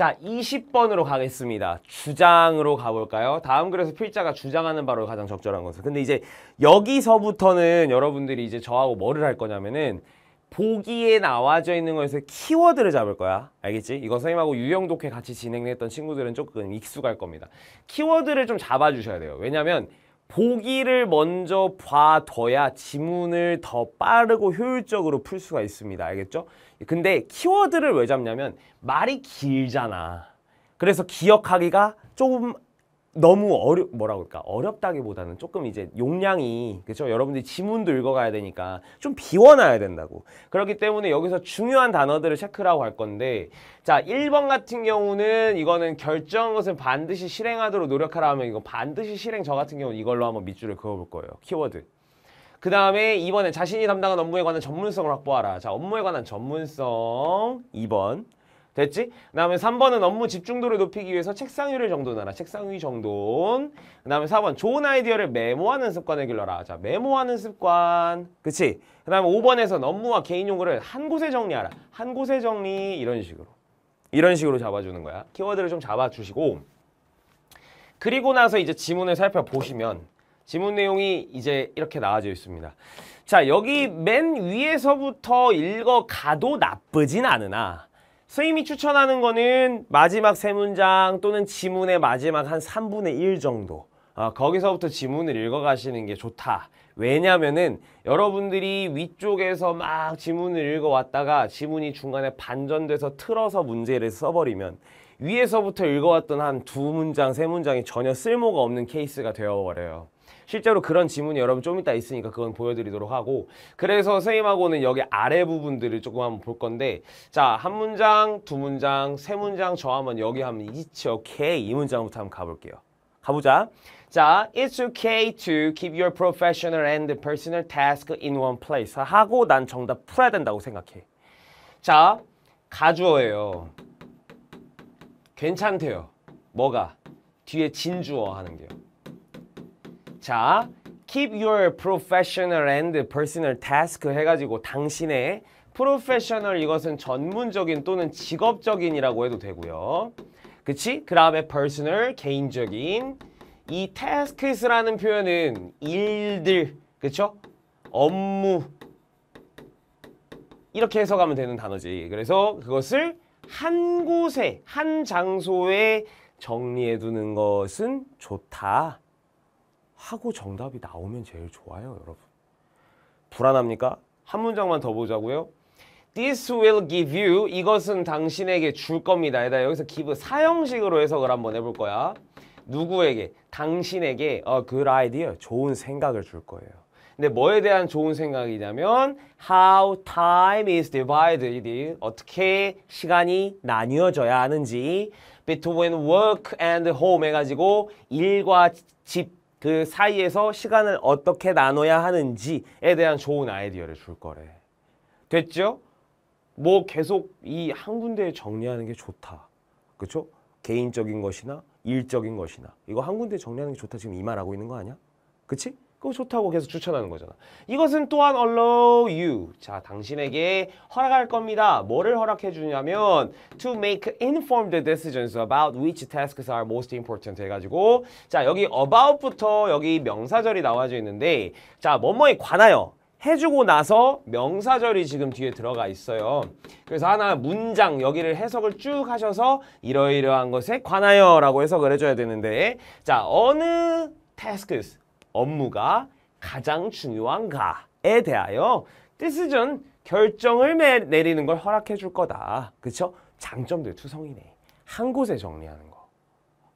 자, 20번으로 가겠습니다. 주장으로 가볼까요? 다음 글에서 필자가 주장하는 바로 가장 적절한 것은. 근데 이제 여기서부터는 여러분들이 이제 저하고 뭐를 할 거냐면은 보기에 나와져 있는 거에서 키워드를 잡을 거야. 알겠지? 이거 선생님하고 유형 독해 같이 진행했던 친구들은 조금 익숙할 겁니다. 키워드를 좀 잡아주셔야 돼요. 왜냐면 하 보기를 먼저 봐둬야 지문을 더 빠르고 효율적으로 풀 수가 있습니다. 알겠죠? 근데 키워드를 왜 잡냐면 말이 길잖아. 그래서 기억하기가 조금 너무 어려 뭐라그럴까 어렵다기보다는 조금 이제 용량이 그렇죠 여러분들이 지문도 읽어가야 되니까 좀 비워놔야 된다고 그렇기 때문에 여기서 중요한 단어들을 체크라고 할 건데 자 1번 같은 경우는 이거는 결정한 것은 반드시 실행하도록 노력하라 하면 이거 반드시 실행 저 같은 경우는 이걸로 한번 밑줄을 그어볼 거예요 키워드 그 다음에 2번에 자신이 담당한 업무에 관한 전문성을 확보하라 자 업무에 관한 전문성 2번 됐지? 그 다음에 3번은 업무 집중도를 높이기 위해서 책상위를 정돈하라. 책상위 정돈. 그 다음에 4번 좋은 아이디어를 메모하는 습관을 길러라. 자, 메모하는 습관. 그치? 그 다음에 5번에서 업무와 개인 용어를 한 곳에 정리하라. 한 곳에 정리 이런 식으로. 이런 식으로 잡아주는 거야. 키워드를 좀 잡아주시고 그리고 나서 이제 지문을 살펴보시면 지문 내용이 이제 이렇게 나와져 있습니다. 자, 여기 맨 위에서부터 읽어가도 나쁘진 않으나 스님이 추천하는 거는 마지막 세 문장 또는 지문의 마지막 한 3분의 1 정도 어, 거기서부터 지문을 읽어가시는 게 좋다. 왜냐면은 여러분들이 위쪽에서 막 지문을 읽어왔다가 지문이 중간에 반전돼서 틀어서 문제를 써버리면 위에서부터 읽어왔던 한 두 문장, 세 문장이 전혀 쓸모가 없는 케이스가 되어버려요. 실제로 그런 지문이 여러분 좀 이따 있으니까 그건 보여드리도록 하고 그래서 선생님하고는 여기 아래 부분들을 조금 한번 볼 건데 자한 문장, 두 문장, 세 문장 저 한번 여기 한번 이치 오케이 이 문장부터 한번 가볼게요. 가보자. 자, it's okay to keep your professional and personal task in one place. 하고 난 정답 풀어야 된다고 생각해. 자, 가주어예요. 괜찮대요. 뭐가? 뒤에 진주어 하는 게요. 자, keep your professional and personal task 해가지고 당신의 professional 이것은 전문적인 또는 직업적인이라고 해도 되고요. 그치? 그 다음에 personal, 개인적인 이 tasks라는 표현은 일들, 그쵸? 업무 이렇게 해석하면 되는 단어지. 그래서 그것을 한 곳에, 한 장소에 정리해두는 것은 좋다. 하고 정답이 나오면 제일 좋아요, 여러분. 불안합니까? 한 문장만 더 보자고요. This will give you. 이것은 당신에게 줄 겁니다. 여기서 give 사형식으로 해석을 한번 해볼 거야. 누구에게? 당신에게 어, good idea, 좋은 생각을 줄 거예요. 근데 뭐에 대한 좋은 생각이냐면 how time is divided, 어떻게 시간이 나뉘어져야 하는지 between work and home 해가지고 일과 집 그 사이에서 시간을 어떻게 나눠야 하는지에 대한 좋은 아이디어를 줄 거래. 됐죠? 뭐 계속 이 한 군데 정리하는 게 좋다. 그렇죠? 개인적인 것이나 일적인 것이나 이거 한 군데 정리하는 게 좋다 지금 이 말하고 있는 거 아니야? 그치? 그거 좋다고 계속 추천하는 거잖아. 이것은 또한 allow you. 자, 당신에게 허락할 겁니다. 뭐를 허락해 주냐면 to make informed decisions about which tasks are most important 해가지고 자, 여기 about부터 여기 명사절이 나와져 있는데 자, 뭐뭐에 관하여 해주고 나서 명사절이 지금 뒤에 들어가 있어요. 그래서 하나 문장 여기를 해석을 쭉 하셔서 이러이러한 것에 관하여 라고 해석을 해줘야 되는데 자 어느 태스크 업무가 가장 중요한가에 대하여 뜻은 결정을 내리는 걸 허락해 줄 거다. 그렇죠? 장점들 투성이네. 한 곳에 정리하는 거.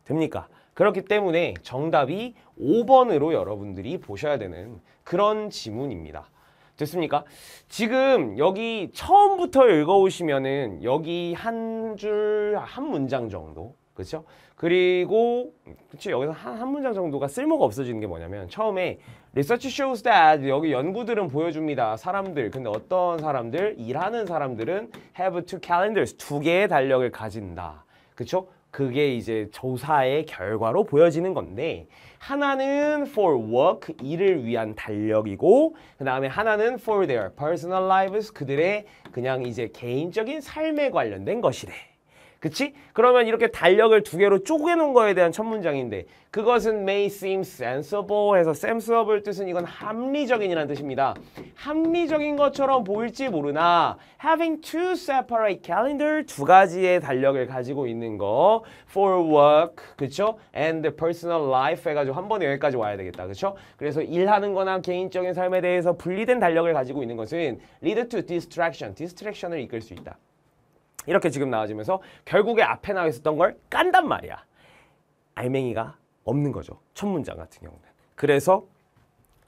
됩니까? 그렇기 때문에 정답이 5번으로 여러분들이 보셔야 되는 그런 지문입니다. 됐습니까? 지금 여기 처음부터 읽어오시면은 여기 한 줄, 한 문장 정도. 그렇죠? 그리고 그치 그렇죠? 여기서 한, 한 문장 정도가 쓸모가 없어지는 게 뭐냐면 처음에 research shows that 여기 연구들은 보여줍니다. 사람들 근데 어떤 사람들 일하는 사람들은 have two calendars 두 개의 달력을 가진다. 그렇죠? 그게 이제 조사의 결과로 보여지는 건데 하나는 for work, 일을 위한 달력이고 그 다음에 하나는 for their personal lives, 그들의 그냥 이제 개인적인 삶에 관련된 것이래. 그치? 그러면 이렇게 달력을 두 개로 쪼개놓은 거에 대한 첫 문장인데 그것은 may seem sensible 해서 sensible 뜻은 이건 합리적인이라는 뜻입니다. 합리적인 것처럼 보일지 모르나 having two separate calendar 두 가지의 달력을 가지고 있는 거 for work 그쵸? and personal life 해가지고 한 번에 여기까지 와야 되겠다 그쵸? 그래서 일하는 거나 개인적인 삶에 대해서 분리된 달력을 가지고 있는 것은 lead to distraction, distraction을 이끌 수 있다. 이렇게 지금 나와지면서 결국에 앞에 나와 있었던 걸 깐단 말이야. 알맹이가 없는 거죠. 첫 문장 같은 경우는. 그래서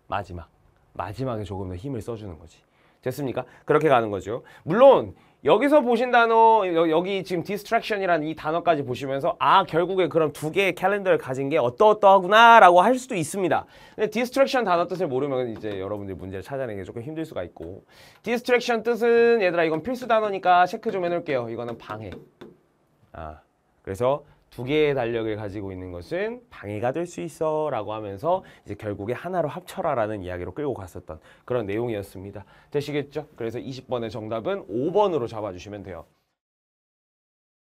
마지막, 마지막에 조금 더 힘을 써주는 거지. 됐습니까? 그렇게 가는 거죠. 물론 여기서 보신 단어 여, 기 지금 디스트랙션이라는 이 단어까지 보시면서 아 결국에 그럼 두 개의 캘린더를 가진 게 어떠어떠하구나라고 할 수도 있습니다. 근데 디스트랙션 단어 뜻을 모르면 이제 여러분들 문제를 찾아내기 조금 힘들 수가 있고 디스트랙션 뜻은 얘들아 이건 필수 단어니까 체크 좀 해놓을게요. 이거는 방해. 아 그래서 두 개의 달력을 가지고 있는 것은 방해가 될 수 있어 라고 하면서 이제 결국에 하나로 합쳐라 라는 이야기로 끌고 갔었던 그런 내용이었습니다. 되시겠죠? 그래서 20번의 정답은 5번으로 잡아주시면 돼요.